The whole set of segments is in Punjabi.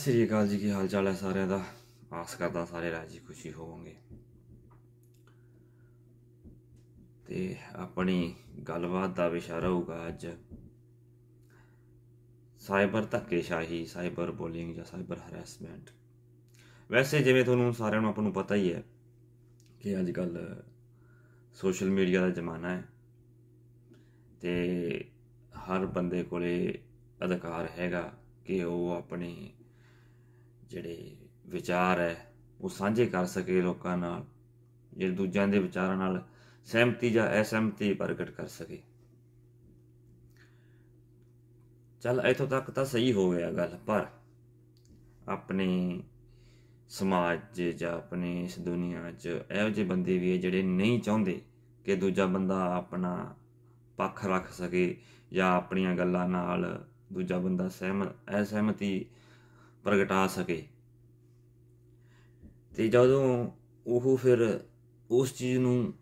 ਸ੍ਰੀ ਅਕਾਲ ਜੀ ਕੀ ਹਾਲ ਚਾਲ ਹੈ ਸਾਰਿਆਂ ਦਾ ਆਸ ਕਰਦਾ ਸਾਰੇ ਰਾਜੀ ਖੁਸ਼ੀ ਹੋਵੋਗੇ ਤੇ ਆਪਣੀ ਗੱਲਬਾਤ ਦਾ ਵਿਸ਼ਾ ਰਹੂਗਾ ਅੱਜ ਸਾਈਬਰ ਧੱਕੇਸ਼ਾਹੀ ਸਾਈਬਰ ਬੁਲਿੰਗ ਜਾਂ ਸਾਈਬਰ ਹਰਾਸਮੈਂਟ ਵੈਸੇ ਜਿਵੇਂ ਤੁਹਾਨੂੰ ਸਾਰਿਆਂ ਨੂੰ ਆਪ ਨੂੰ ਪਤਾ ਹੀ ਹੈ ਕਿ ਅੱਜ ਕੱਲ ਸੋਸ਼ਲ ਮੀਡੀਆ ਦਾ ਜ਼ਮਾਨਾ ਹੈ ਤੇ ਹਰ ਬੰਦੇ ਕੋਲੇ ਅਧਿਕਾਰ ਹੈਗਾ ਕਿ ਉਹ ਆਪਣੇ ਜਿਹੜੇ ਵਿਚਾਰ ਹੈ ਉਹ ਸਾਂਝੇ ਕਰ ਸਕੇ ਲੋਕਾਂ ਨਾਲ ਜਿਹੜੇ ਦੂਜਿਆਂ ਦੇ ਵਿਚਾਰਾਂ ਨਾਲ ਸਹਿਮਤੀ ਜਾਂ ਅਸਹਿਮਤੀ ਪ੍ਰਗਟ ਕਰ ਸਕੇ ਚਲ ਇਥੋਂ ਤੱਕ ਤਾਂ ਸਹੀ ਹੋ ਗਿਆ ਗੱਲ ਪਰ ਆਪਣੇ ਸਮਾਜ ਜਾਂ ਆਪਣੇ ਇਸ ਦੁਨੀਆ 'ਚ ਇਹੋ ਜਿਹੇ ਬੰਦੇ ਵੀ ਹੈ ਜਿਹੜੇ ਨਹੀਂ ਚਾਹੁੰਦੇ ਕਿ ਦੂਜਾ ਬੰਦਾ ਆਪਣਾ ਪੱਖ ਰੱਖ ਸਕੇ ਜਾਂ ਆਪਣੀਆਂ ਗੱਲਾਂ ਨਾਲ ਦੂਜਾ ਬੰਦਾ ਸਹਿਮਤ ਅਸਹਿਮਤੀ ਪ੍ਰਗਟਾ ਸਕੇ ਤੇ ਜਦੋਂ ਉਹ ਫਿਰ ਉਸ ਚੀਜ਼ ਨੂੰ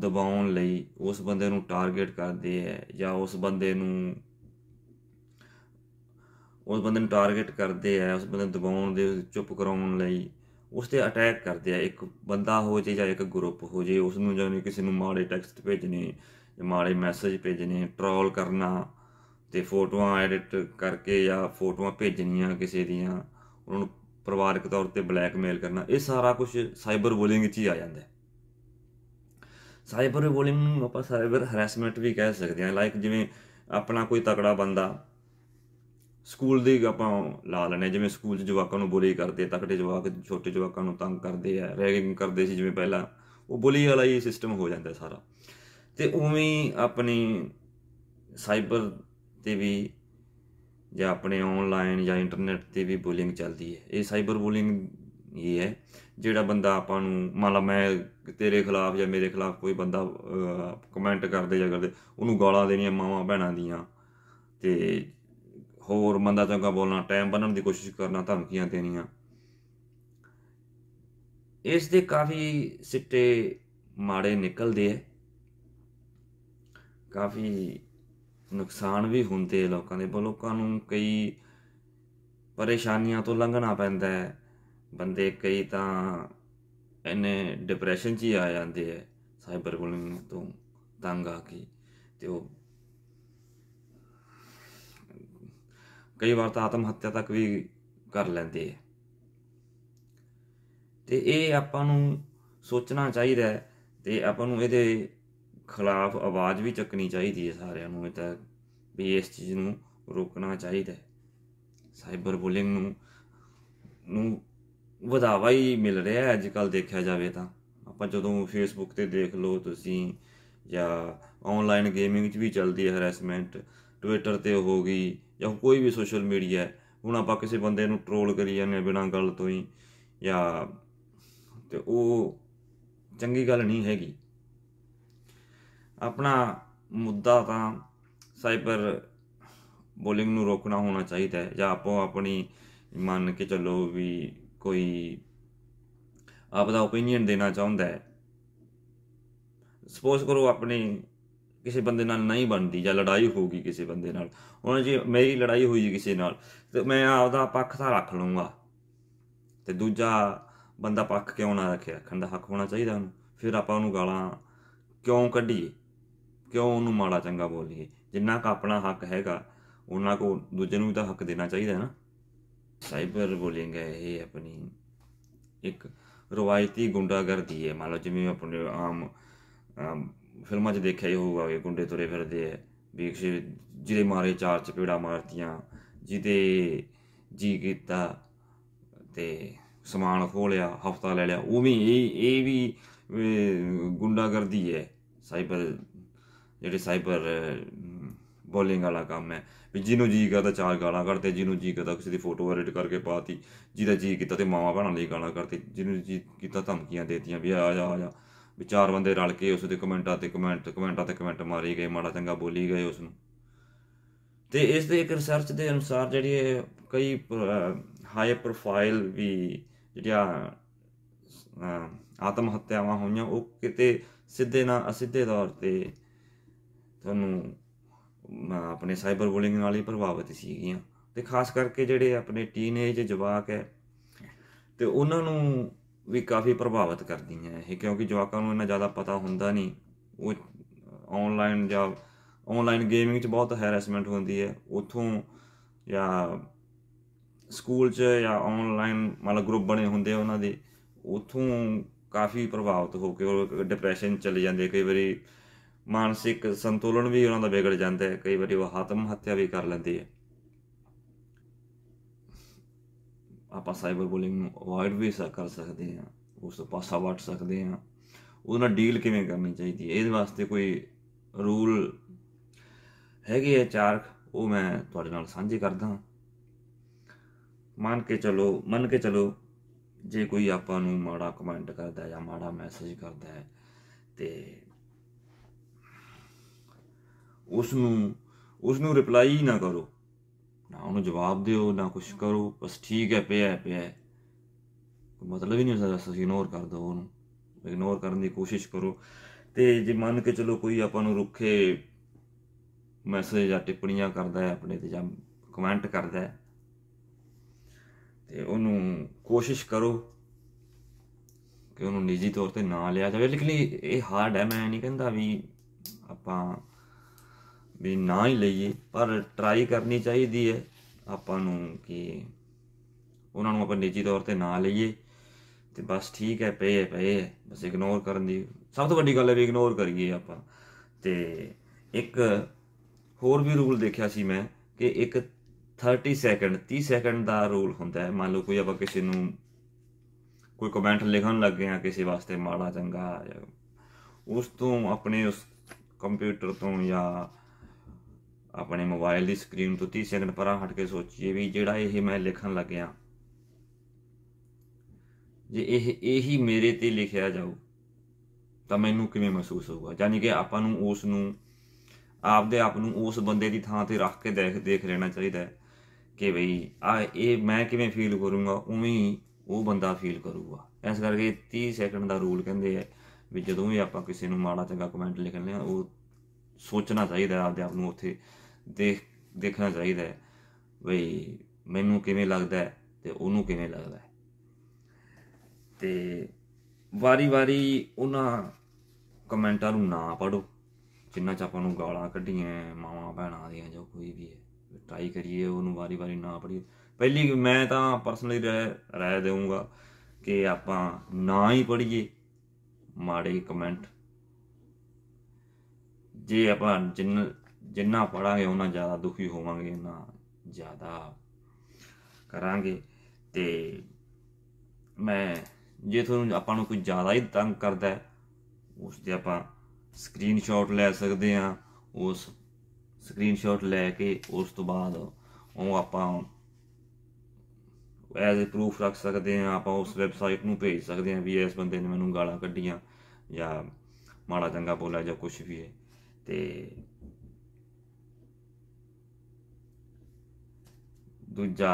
ਦਬਾਉਣ ਲਈ ਉਸ ਬੰਦੇ ਨੂੰ ਟਾਰਗੇਟ ਕਰਦੇ ਐ ਜਾਂ ਉਸ ਬੰਦੇ ਨੂੰ ਉਸ ਬੰਦੇ ਨੂੰ ਟਾਰਗੇਟ ਕਰਦੇ ਐ ਉਸ ਬੰਦੇ ਨੂੰ ਦਬਾਉਣ ਦੇ ਚੁੱਪ ਕਰਾਉਣ ਲਈ ਉਸ ਤੇ ਅਟੈਕ ਕਰਦੇ ਆ ਇੱਕ ਬੰਦਾ ਹੋ ਜੇ ਜਾਂ ਇੱਕ ਗਰੁੱਪ ਹੋ ਜੇ ਉਸ ਨੂੰ ਜਾਂ ਕਿਸੇ ਨੂੰ ਮਾੜੇ ਟੈਕਸਟ ਭੇਜਨੇ ਜਾਂ ਮਾੜੇ ਮੈਸੇਜ ਭੇਜਨੇ ਟ੍ਰੋਲ ਕਰਨਾ ਤੇ ਫੋਟੋਆਂ ਐਡਿਟ ਕਰਕੇ ਜਾਂ ਫੋਟੋਆਂ ਭੇਜਣੀਆਂ ਕਿਸੇ ਦੀਆਂ ਉਹਨਾਂ ਨੂੰ ਪਰਿਵਾਰਕ ਤੌਰ ਤੇ ਬਲੈਕਮੇਲ ਕਰਨਾ ਇਹ ਸਾਰਾ ਕੁਝ ਸਾਈਬਰ ਬੁਲਿੰਗ 'ਚ ਹੀ ਆ ਜਾਂਦਾ ਹੈ ਸਾਈਬਰ ਬੁਲਿੰਗ ਨੂੰ ਆਪਾਂ ਸਾਈਬਰ ਹਰਾਸਮੈਂਟ ਵੀ ਕਹਿ ਸਕਦੇ ਹਾਂ ਲਾਈਕ ਜਿਵੇਂ ਆਪਣਾ ਕੋਈ ਤਕੜਾ ਬੰਦਾ ਸਕੂਲ ਦੀ ਆਪਾਂ ਲਾ ਲੈਣੇ ਜਿਵੇਂ ਸਕੂਲ 'ਚ ਜਵਾਕਾਂ ਨੂੰ ਬੁਲੀ ਕਰਦੇ ਤਕੜੇ ਜਵਾਕ ਛੋਟੇ ਜਵਾਕਾਂ ਨੂੰ ਤੰਗ ਕਰਦੇ ਆ ਰੈਗਿੰਗ ਕਰਦੇ ਸੀ ਜਿਵੇਂ ਪਹਿਲਾਂ ਉਹ ਬੁਲੀ ਵਾਲਾ ਹੀ ਸਿਸਟਮ ਹੋ ਜਾਂਦਾ ਸਾਰਾ ਤੇ ਉਵੇਂ ਆਪਣੀ ਸਾਈਬਰ ਤੇ ਵੀ ਜਾਂ ਆਪਣੇ ਆਨਲਾਈਨ ਜਾਂ ਇੰਟਰਨੈਟ ਤੇ ਵੀ ਬੁਲਿੰਗ ਚੱਲਦੀ ਹੈ ਇਹ ਸਾਈਬਰ ਬੁਲਿੰਗ ਹੀ ਹੈ ਜਿਹੜਾ ਬੰਦਾ ਆਪਾਂ ਨੂੰ ਮੰਨ ਲਾ ਮੈਂ ਤੇਰੇ ਖਿਲਾਫ ਜਾਂ ਮੇਰੇ ਖਿਲਾਫ ਕੋਈ ਬੰਦਾ ਕਮੈਂਟ ਕਰਦੇ ਜਾਂ ਕਰਦੇ ਉਹਨੂੰ ਗਾਲਾਂ ਦੇਣੀਆਂ ਮਾਵਾਂ ਭੈਣਾਂ ਦੀਆਂ ਤੇ ਹੋਰ ਮੰਦਾ ਚੰਗਾ ਬੋਲਣਾ ਟਾਈਮ ਬੰਨਣ ਦੀ ਕੋਸ਼ਿਸ਼ ਕਰਨਾ ਧਮਕੀਆਂ ਦੇਣੀਆਂ ਇਸ ਦੇ ਕਾਫੀ ਸਿੱਟੇ ਮਾੜੇ ਨਿਕਲਦੇ ਐ ਕਾਫੀ ਨੁਕਸਾਨ ਵੀ ਹੁੰਦੇ ਲੋਕਾਂ ਦੇ ਪਰ ਲੋਕਾਂ ਨੂੰ ਕਈ ਪਰੇਸ਼ਾਨੀਆਂ ਤੋਂ ਲੰਘਣਾ ਪੈਂਦਾ ਹੈ ਬੰਦੇ ਕਈ ਤਾਂ ਇਹਨੇ ਡਿਪਰੈਸ਼ਨ 'ਚ ਹੀ ਆ ਜਾਂਦੇ ਐ ਸਾਈਬਰ ਬੁਲਿੰਗ ਤੋਂ ਤੰਗ ਆ ਕੇ ਤੇ ਉਹ ਕਈ ਵਾਰ ਤਾਂ ਆਤਮ ਹੱਤਿਆ ਤੱਕ ਵੀ ਕਰ ਲੈਂਦੇ ਐ ਤੇ ਇਹ ਆਪਾਂ ਨੂੰ ਸੋਚਣਾ ਚਾਹੀਦਾ ਹੈ ਤੇ ਆਪਾਂ ਨੂੰ ਇਹਦੇ ਖਿਲਾਫ ਆਵਾਜ਼ ਵੀ ਚੱਕਣੀ ਚਾਹੀਦੀ ਹੈ ਸਾਰਿਆਂ ਨੂੰ ਇਹ ਤਾਂ ਵੀ ਇਸ ਚੀਜ਼ ਨੂੰ ਰੋਕਣਾ ਚਾਹੀਦਾ ਹੈ ਸਾਈਬਰ ਬੁਲਿੰਗ ਨੂੰ ਨੂੰ ਵਧਾਵਾ ਹੀ ਮਿਲ ਰਿਹਾ ਹੈ ਅੱਜ ਕੱਲ ਦੇਖਿਆ ਜਾਵੇ ਤਾਂ ਆਪਾਂ ਜਦੋਂ ਫੇਸਬੁੱਕ ਤੇ ਦੇਖ ਲਓ ਤੁਸੀਂ ਜਾਂ ਆਨਲਾਈਨ ਗੇਮਿੰਗ 'ਚ ਵੀ ਚੱਲਦੀ ਹੈ ਹਰੈਸਮੈਂਟ ਟਵਿੱਟਰ ਤੇ ਹੋ ਗਈ ਜਾਂ ਕੋਈ ਵੀ ਸੋਸ਼ਲ ਮੀਡੀਆ ਹੁਣ ਆਪਾਂ ਕਿਸੇ ਬੰਦੇ ਨੂੰ ਟ੍ਰੋਲ ਕਰੀ ਜਾਂਦੇ ਬਿਨਾਂ ਗੱਲ ਤੋਂ ਹੀ ਜਾਂ ਤੇ ਉਹ ਚੰਗੀ ਗੱਲ ਨਹੀਂ ਹੈਗੀ ਆਪਣਾ ਮੁੱਦਾ ਤਾਂ ਸਾਈਬਰ ਬੋਲਿੰਗ ਨੂੰ ਰੋਕਣਾ ਹੋਣਾ ਚਾਹੀਦਾ ਹੈ ਜਾਂ ਆਪੋ ਆਪਣੀ ਮੰਨ ਕੇ ਚੱਲੋ ਵੀ ਕੋਈ ਆਪ ਦਾ opinion ਦੇਣਾ ਚਾਹੁੰਦਾ ਹੈ ਸਪੋਜ਼ ਕਰੋ ਆਪਣੇ ਕਿਸੇ ਬੰਦੇ ਨਾਲ ਨਹੀਂ ਬਣਦੀ ਜਾਂ ਲੜਾਈ ਹੋਊਗੀ ਕਿਸੇ ਬੰਦੇ ਨਾਲ ਹੁਣ ਜੀ ਮੇਰੀ ਲੜਾਈ ਹੋਈ ਜੀ ਕਿਸੇ ਨਾਲ ਤੇ ਮੈਂ ਆਪਦਾ ਪੱਖ ਤਾਂ ਰੱਖ ਲਊਗਾ ਤੇ ਦੂਜਾ ਬੰਦਾ ਪੱਖ ਕਿਉਂ ਨਾ ਰੱਖੇ ਰੱਖਣ ਦਾ ਹੱਕ ਹੋਣਾ ਚਾਹੀਦਾ ਉਹਨੂੰ ਫਿਰ ਆਪਾਂ ਉਹਨੂੰ ਗਾਲਾਂ ਕਿਉਂ ਕੱਢੀਏ ਕਿਉਂ ਉਹਨੂੰ ਮਾੜਾ ਚੰਗਾ ਬੋਲੀਏ ਜਿੰਨਾ ਕ ਆਪਣਾ ਹੱਕ ਹੈਗਾ ਉਹਨਾਂ ਕੋ ਦੂਜੇ ਨੂੰ ਵੀ ਤਾਂ ਹੱਕ ਦੇਣਾ ਚਾਹੀਦਾ ਹੈ ਨਾ ਸਾਈਬਰ ਬੁਲਿੰਗ ਹੈ ਇਹ ਆਪਣੀ ਇੱਕ ਰਵਾਇਤੀ ਗੁੰਡਾਗਰਦੀ ਹੈ ਮੰਨ ਲਓ ਜਿਵੇਂ ਆਪਣੇ ਆਮ ਫਿਲਮਾਂ 'ਚ ਦੇਖਿਆ ਹੀ ਹੋਊਗਾ ਕਿ ਗੁੰਡੇ ਤੁਰੇ ਫਿਰਦੇ ਆ ਵੀ ਜਿਹੜੇ ਮਾਰੇ ਚਾਰ ਚਪੇੜਾ ਮਾਰਤੀਆਂ ਜਿਹਦੇ ਜੀ ਕੀਤਾ ਤੇ ਸਮਾਨ ਖੋਲਿਆ ਹਫਤਾ ਲੈ ਲਿਆ ਉਹ ਵੀ ਇਹ ਇਹ ਵੀ ਗੁੰਡਾਗਰਦੀ ਹੈ ਸਾਈਬਰ ਜਿਹੜੇ ਸਾਈਬਰ ਬੋਲਿੰਗ ਵਾਲਾ ਕੰਮ ਹੈ ਵੀ ਜਿਹਨੂੰ ਜੀ ਕਰਦਾ ਚਾਰ ਗਾਲਾਂ ਕੱਢਦੇ ਜਿਹਨੂੰ ਜੀ ਕਰਦਾ ਕਿਸੇ ਦੀ ਫੋਟੋ ਐਡਿਟ ਕਰਕੇ ਪਾਤੀ ਜਿਹਦਾ ਜੀ ਕੀਤਾ ਤੇ ਮਾਵਾ ਭਾਣਾ ਲਈ ਗਾਲਾਂ ਕਰਦੇ ਜਿਹਨੂੰ ਜੀ ਕੀਤਾ ਧਮਕੀਆਂ ਦੇਤੀਆਂ ਵੀ ਆ ਜਾ ਆ ਜਾ ਵੀ ਚਾਰ ਬੰਦੇ ਰਲ ਕੇ ਉਸ ਦੇ ਕਮੈਂਟਾਂ ਤੇ ਕਮੈਂਟ ਕਮੈਂਟਾਂ ਤੇ ਕਮੈਂਟ ਮਾਰੀ ਗਏ ਮਾੜਾ ਚੰਗਾ ਬੋਲੀ ਗਏ ਉਸ ਨੂੰ ਤੇ ਇਸ ਦੇ ਇੱਕ ਰਿਸਰਚ ਦੇ ਅਨੁਸਾਰ ਜਿਹੜੀ ਕਈ ਹਾਈ ਪ੍ਰੋਫਾਈਲ ਵੀ ਜਿਹੜੀਆਂ ਆਤਮ ਹੱਤਿਆਵਾਂ ਹੋਈਆਂ ਉਹ ਕਿਤੇ ਸਿੱਧੇ ਨਾ ਅਸਿੱਧੇ ਤੌਰ ਤੇ ਤੁਹਾਨੂੰ ਮੈਂ ਆਪਣੇ ਸਾਈਬਰ ਬੁਲਿੰਗ ਨਾਲ ਹੀ ਪ੍ਰਭਾਵਿਤ ਸੀਗੀਆਂ ਤੇ ਖਾਸ ਕਰਕੇ ਜਿਹੜੇ ਆਪਣੇ ਟੀਨੇਜ ਜਵਾਕ ਹੈ ਤੇ ਉਹਨਾਂ ਨੂੰ ਵੀ ਕਾਫੀ ਪ੍ਰਭਾਵਿਤ ਕਰਦੀਆਂ ਇਹ ਕਿਉਂਕਿ ਜਵਾਕਾਂ ਨੂੰ ਇੰਨਾ ਜ਼ਿਆਦਾ ਪਤਾ ਹੁੰਦਾ ਨਹੀਂ ਉਹ ਆਨਲਾਈਨ ਜਾਂ ਆਨਲਾਈਨ ਗੇਮਿੰਗ 'ਚ ਬਹੁਤ ਹੈਰੈਸਮੈਂਟ ਹੁੰਦੀ ਹੈ ਉਥੋਂ ਜਾਂ ਸਕੂਲ 'ਚ ਜਾਂ ਆਨਲਾਈਨ ਮਾਲ ਗਰੁੱਪ ਬਣੇ ਹੁੰਦੇ ਆ ਉਹਨਾਂ ਦੇ ਉਥੋਂ ਕਾਫੀ ਪ੍ਰਭਾਵਿਤ ਹੋ ਕੇ ਉਹ ਡਿਪਰੈਸ਼ਨ ਚਲੇ ਜਾਂਦੇ ਕਈ ਵਾਰੀ ਮਾਨਸਿਕ ਸੰਤੁਲਨ ਵੀ ਉਹਨਾਂ ਦਾ ਵਿਗੜ ਜਾਂਦਾ ਹੈ ਕਈ ਵਾਰੀ ਉਹ ਆਤਮ ਹੱਤਿਆ ਵੀ ਕਰ ਲੈਂਦੀ ਹੈ ਆਪਾਂ ਸਾਈਬਰ ਬੁਲਿੰਗ ਨੂੰ ਅਵਾਇਡ ਵੀ ਕਰ ਸਕਦੇ ਹਾਂ ਉਸ ਤੋਂ ਪਾਸਾ ਵਟ ਸਕਦੇ ਹਾਂ ਉਹਦੇ ਨਾਲ ਡੀਲ ਕਿਵੇਂ ਕਰਨੀ ਚਾਹੀਦੀ ਹੈ ਇਹਦੇ ਵਾਸਤੇ ਕੋਈ ਰੂਲ ਹੈਗੇ ਆ ਚਾਰ ਉਹ ਮੈਂ ਤੁਹਾਡੇ ਨਾਲ ਸਾਂਝੇ ਕਰਦਾ ਮੰਨ ਕੇ ਚਲੋ ਮੰਨ ਕੇ ਚਲੋ ਜੇ ਕੋਈ ਆਪਾਂ ਨੂੰ ਮਾੜਾ ਕਮੈਂਟ ਕਰਦਾ ਜਾਂ ਮਾੜਾ ਮੈਸੇਜ ਕਰਦਾ ਹੈ ਤੇ ਉਸ ਨੂੰ ਉਸ ਨੂੰ ਰਿਪਲਾਈ ਨਾ ਕਰੋ ਨਾ ਉਹਨੂੰ ਜਵਾਬ ਦਿਓ ਨਾ ਕੁਝ ਕਰੋ ਬਸ ਠੀਕ ਹੈ ਪਿਆ ਪਿਆ ਕੋਈ ਮਤਲਬ ਹੀ ਨਹੀਂ ਹੁੰਦਾ ਤੁਸੀਂ ਇਗਨੋਰ ਕਰ ਦੋ ਉਹਨੂੰ ਇਗਨੋਰ ਕਰਨ ਦੀ ਕੋਸ਼ਿਸ਼ ਕਰੋ ਤੇ ਜੇ ਮੰਨ ਕੇ ਚਲੋ ਕੋਈ ਆਪਾਂ ਨੂੰ ਰੁੱਖੇ ਮੈਸੇਜ ਜਾਂ ਟਿੱਪਣੀਆਂ ਕਰਦਾ ਹੈ ਆਪਣੇ ਤੇ ਜਾਂ ਕਮੈਂਟ ਕਰਦਾ ਹੈ ਤੇ ਉਹਨੂੰ ਕੋਸ਼ਿਸ਼ ਕਰੋ ਕਿ ਉਹਨੂੰ ਨਿੱਜੀ ਤੌਰ ਤੇ ਨਾ ਲਿਆ ਜਾਵੇ ਲੇਕਿਨ ਇਹ ਹਾਰਡ ਹੈ ਮੈਂ ਨਹੀਂ ਕਹਿੰਦਾ ਵੀ ਆਪਾਂ ਵੀ ਨਾ ਹੀ ਲਈਏ ਪਰ ਟਰਾਈ ਕਰਨੀ ਚਾਹੀਦੀ ਹੈ ਆਪਾਂ ਨੂੰ ਕਿ ਉਹਨਾਂ ਨੂੰ ਆਪਾਂ ਨਿੱਜੀ ਤੌਰ ਤੇ ਨਾ ਲਈਏ ਤੇ ਬਸ ਠੀਕ ਹੈ ਪਏ ਪਏ ਬਸ ਇਗਨੋਰ ਕਰਨ ਦੀ ਸਭ ਤੋਂ ਵੱਡੀ ਗੱਲ ਹੈ ਵੀ ਇਗਨੋਰ ਕਰੀਏ ਆਪਾਂ ਤੇ ਇੱਕ ਹੋਰ ਵੀ ਰੂਲ ਦੇਖਿਆ ਸੀ ਮੈਂ ਕਿ ਇੱਕ 30 ਸੈਕਿੰਡ 30 ਸੈਕਿੰਡ ਦਾ ਰੂਲ ਹੁੰਦਾ ਹੈ ਮੰਨ ਲਓ ਕੋਈ ਆਪਾਂ ਕਿਸੇ ਨੂੰ ਕੋਈ ਕਮੈਂਟ ਲਿਖਣ ਲੱਗੇ ਆ ਕਿਸੇ ਵਾਸਤੇ ਮਾੜਾ ਚੰਗਾ ਉਸ ਤੋਂ ਆਪਣੇ ਉਸ ਕੰਪਿਊਟਰ ਤੋਂ ਜਾਂ ਆਪਣੇ ਮੋਬਾਈਲ ਦੀ ਸਕਰੀਨ ਤੋਂ 30 ਸੈਕਿੰਡ ਪਰਾਂ ਹਟ ਕੇ ਸੋਚੀਏ ਵੀ ਜਿਹੜਾ ਇਹ ਮੈਂ ਲਿਖਣ ਲੱਗਿਆ ਜੇ ਇਹ ਇਹੀ ਮੇਰੇ ਤੇ ਲਿਖਿਆ ਜਾਊ ਤਾਂ ਮੈਨੂੰ ਕਿਵੇਂ ਮਹਿਸੂਸ ਹੋਊਗਾ ਯਾਨੀ ਕਿ ਆਪਾਂ ਨੂੰ ਉਸ ਨੂੰ ਆਪਦੇ ਆਪ ਨੂੰ ਉਸ ਬੰਦੇ ਦੀ ਥਾਂ ਤੇ ਰੱਖ ਕੇ ਦੇਖ ਦੇਖ ਲੈਣਾ ਚਾਹੀਦਾ ਹੈ ਕਿ ਭਈ ਆ ਇਹ ਮੈਂ ਕਿਵੇਂ ਫੀਲ ਕਰੂੰਗਾ ਉਵੇਂ ਉਹ ਬੰਦਾ ਫੀਲ ਕਰੂਗਾ ਇਸ ਕਰਕੇ 30 ਸੈਕਿੰਡ ਦਾ ਰੂਲ ਕਹਿੰਦੇ ਆ ਵੀ ਜਦੋਂ ਵੀ ਆਪਾਂ ਕਿਸੇ ਨੂੰ ਮਾੜਾ ਚੰਗਾ ਕਮੈਂਟ ਲਿਖਣ ਲਿਆ ਉਹ ਸੋਚਣਾ ਚਾਹੀਦਾ ਆਪਦੇ ਆਪ ਨੂੰ ਉੱਥੇ ਦੇਖ ਦੇਖਣਾ ਚਾਹੀਦਾ ਹੈ ਬਈ ਮੈਨੂੰ ਕਿਵੇਂ ਲੱਗਦਾ ਤੇ ਉਹਨੂੰ ਕਿਵੇਂ ਲੱਗਦਾ ਤੇ ਵਾਰੀ-ਵਾਰੀ ਉਹਨਾਂ ਕਮੈਂਟਾਂ ਨੂੰ ਨਾ ਪੜੋ ਜਿੰਨਾ ਚ ਆਪਾਂ ਨੂੰ ਗਾਲਾਂ ਕੱਢੀਆਂ ਮਾਵਾਂ ਭੈਣਾਂ ਦੀਆਂ ਜੋ ਕੋਈ ਵੀ ਹੈ ਟਰਾਈ ਕਰੀਏ ਉਹਨੂੰ ਵਾਰੀ-ਵਾਰੀ ਨਾ ਪੜੀਏ ਪਹਿਲੀ ਮੈਂ ਤਾਂ ਪਰਸਨਲੀ ਰਾਏ ਦੇਵਾਂਗਾ ਕਿ ਆਪਾਂ ਨਾ ਹੀ ਪੜੀਏ ਮਾੜੇ ਕਮੈਂਟ ਜੇ ਆਪਾਂ ਜਿੰਨ ਜਿੰਨਾ ਪੜਾਂਗੇ ਉਹਨਾਂ ਜ਼ਿਆਦਾ ਦੁਖੀ ਹੋਵਾਂਗੇ ਉਹਨਾਂ ਜ਼ਿਆਦਾ ਕਰਾਂਗੇ ਤੇ ਮੈਂ ਜੇ ਤੁਹਾਨੂੰ ਆਪਾਂ ਨੂੰ ਕੋਈ ਜ਼ਿਆਦਾ ਹੀ ਤੰਗ ਕਰਦਾ ਉਸ ਦੇ ਆਪਾਂ ਸਕਰੀਨਸ਼ਾਟ ਲੈ ਸਕਦੇ ਆ ਉਸ ਸਕਰੀਨਸ਼ਾਟ ਲੈ ਕੇ ਉਸ ਤੋਂ ਬਾਅਦ ਉਹ ਆਪਾਂ ਐਜ਼ ਅ ਪ੍ਰੂਫ ਰੱਖ ਸਕਦੇ ਆ ਆਪਾਂ ਉਸ ਵੈਬਸਾਈਟ ਨੂੰ ਭੇਜ ਸਕਦੇ ਆ ਵੀ ਇਸ ਬੰਦੇ ਨੇ ਮੈਨੂੰ ਗਾਲਾਂ ਕੱਢੀਆਂ ਜਾਂ ਮਾੜਾ ਚੰਗਾ ਬੋਲਿਆ ਜਾਂ ਕੁਝ ਵੀ ਹੈ ਤੇ ਦੂਜਾ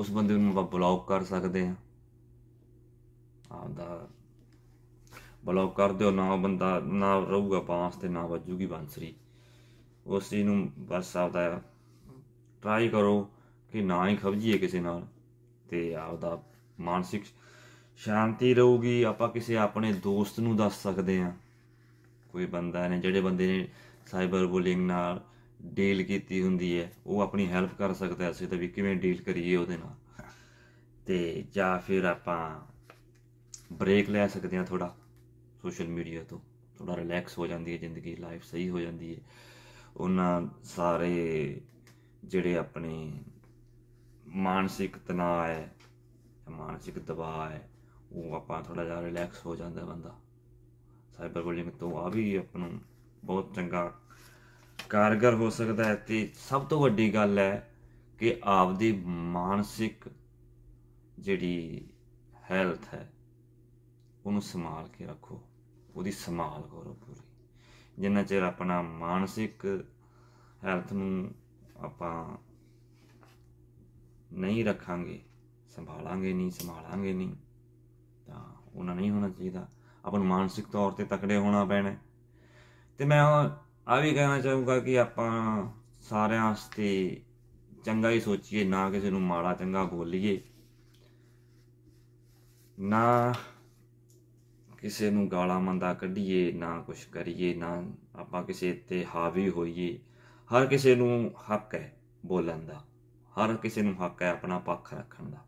ਉਸ ਬੰਦੇ ਨੂੰ ਆਪਾਂ ਬਲੌਕ ਕਰ ਸਕਦੇ ਆ ਆਪਦਾ ਬਲੌਕ ਕਰ ਦਿਓ ਨਾ ਬੰਦਾ ਨਾ ਰਹੂਗਾ ਪਾਸ ਤੇ ਨਾ ਵੱਜੂਗੀ ਬਾਂਸਰੀ ਉਸ ਜੀ ਨੂੰ ਬਸ ਆਪਦਾ ਟਰਾਈ ਕਰੋ ਕਿ ਨਾ ਹੀ ਖਬਜੀਏ ਕਿਸੇ ਨਾਲ ਤੇ ਆਪਦਾ ਮਾਨਸਿਕ ਸ਼ਾਂਤੀ ਰਹੂਗੀ ਆਪਾਂ ਕਿਸੇ ਆਪਣੇ ਦੋਸਤ ਨੂੰ ਦੱਸ ਸਕਦੇ ਆ ਕੋਈ ਬੰਦਾ ਨੇ ਜਿਹੜੇ ਬੰਦੇ ਨੇ ਸਾਈਬਰ ਬੁਲਿੰਗ ਨਾਲ ਡੀਲ ਕੀਤੀ ਹੁੰਦੀ ਹੈ ਉਹ ਆਪਣੀ ਹੈਲਪ ਕਰ ਸਕਦਾ ਅਸੀਂ ਤਾਂ ਵੀ ਕਿਵੇਂ ਡੀਲ ਕਰੀਏ ਉਹਦੇ ਨਾਲ ਤੇ ਜਾਂ ਫਿਰ ਆਪਾਂ ਬ੍ਰੇਕ ਲੈ ਸਕਦੇ ਹਾਂ ਥੋੜਾ ਸੋਸ਼ਲ ਮੀਡੀਆ ਤੋਂ ਥੋੜਾ ਰਿਲੈਕਸ ਹੋ ਜਾਂਦੀ ਹੈ ਜ਼ਿੰਦਗੀ ਲਾਈਫ ਸਹੀ ਹੋ ਜਾਂਦੀ ਹੈ ਉਹਨਾਂ ਸਾਰੇ ਜਿਹੜੇ ਆਪਣੇ ਮਾਨਸਿਕ ਤਣਾਅ ਹੈ ਮਾਨਸਿਕ ਦਬਾਅ ਹੈ ਉਹ ਆਪਾਂ ਥੋੜਾ ਜਿਹਾ ਰਿਲੈਕਸ ਹੋ ਜਾਂਦਾ ਬੰਦਾ ਸਾਈਬਰ ਬੁਲਿੰਗ ਤੋਂ ਆ ਵੀ ਆਪ ਨੂੰ ਬਹੁਤ ਚੰਗਾ ਕਾਰਗਰ ਹੋ ਸਕਦਾ ਹੈ ਤੇ ਸਭ ਤੋਂ ਵੱਡੀ ਗੱਲ ਹੈ ਕਿ ਆਪਦੀ ਮਾਨਸਿਕ ਜਿਹੜੀ ਹੈਲਥ ਹੈ ਉਹਨੂੰ ਸੰਭਾਲ ਕੇ ਰੱਖੋ ਉਹਦੀ ਸੰਭਾਲ ਕਰੋ ਪੂਰੀ ਜਿੰਨਾ ਚਿਰ ਆਪਣਾ ਮਾਨਸਿਕ ਹੈਲਥ ਨੂੰ ਆਪਾਂ ਨਹੀਂ ਰੱਖਾਂਗੇ ਸੰਭਾਲਾਂਗੇ ਨਹੀਂ ਸੰਭਾਲਾਂਗੇ ਨਹੀਂ ਤਾਂ ਉਹਨਾਂ ਨਹੀਂ ਹੋਣਾ ਚਾਹੀਦਾ ਆਪਾਂ ਨੂੰ ਮਾਨਸਿਕ ਤੌਰ ਤੇ ਤਕੜੇ ਹੋਣਾ ਪੈਣਾ ਤੇ ਮੈਂ ਆ ਵੀ ਕਹਿਣਾ ਚਾਹੂੰਗਾ ਕਿ ਆਪਾਂ ਸਾਰਿਆਂ ਵਾਸਤੇ ਚੰਗਾ ਹੀ ਸੋਚੀਏ ਨਾ ਕਿਸੇ ਨੂੰ ਮਾੜਾ ਚੰਗਾ ਬੋਲੀਏ ਨਾ ਕਿਸੇ ਨੂੰ ਗਾਲਾਂ ਮੰਦਾ ਕੱਢੀਏ ਨਾ ਕੁਛ ਕਰੀਏ ਨਾ ਆਪਾਂ ਕਿਸੇ ਤੇ ਹਾਵੀ ਹੋਈਏ ਹਰ ਕਿਸੇ ਨੂੰ ਹੱਕ ਹੈ ਬੋਲਣ ਦਾ ਹਰ ਕਿਸੇ ਨੂੰ ਹੱਕ ਹੈ ਆਪਣਾ ਪੱਖ ਰੱਖਣ ਦਾ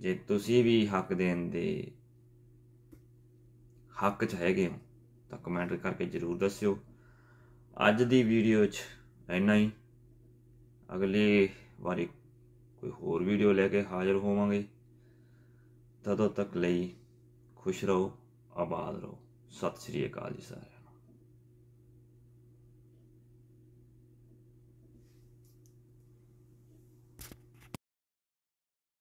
ਜੇ ਤੁਸੀਂ ਵੀ ਹੱਕ ਦੇਣ ਦੇ ਹੱਕ 'ਚ ਹੈਗੇ ਹੋ ਤਾਂ ਕਮੈਂਟ ਕਰਕੇ ਜਰੂਰ ਦੱਸਿਓ ਅੱਜ ਦੀ ਵੀਡੀਓ 'ਚ ਇੰਨਾ ਹੀ ਅਗਲੀ ਵਾਰੀ ਕੋਈ ਹੋਰ ਵੀਡੀਓ ਲੈ ਕੇ ਹਾਜ਼ਰ ਹੋਵਾਂਗੇ ਤਦੋਂ ਤੱਕ ਲਈ ਖੁਸ਼ ਰਹੋ ਆਬਾਦ ਰਹੋ ਸਤਿ ਸ੍ਰੀ ਅਕਾਲ ਜੀ ਸਾਰੇ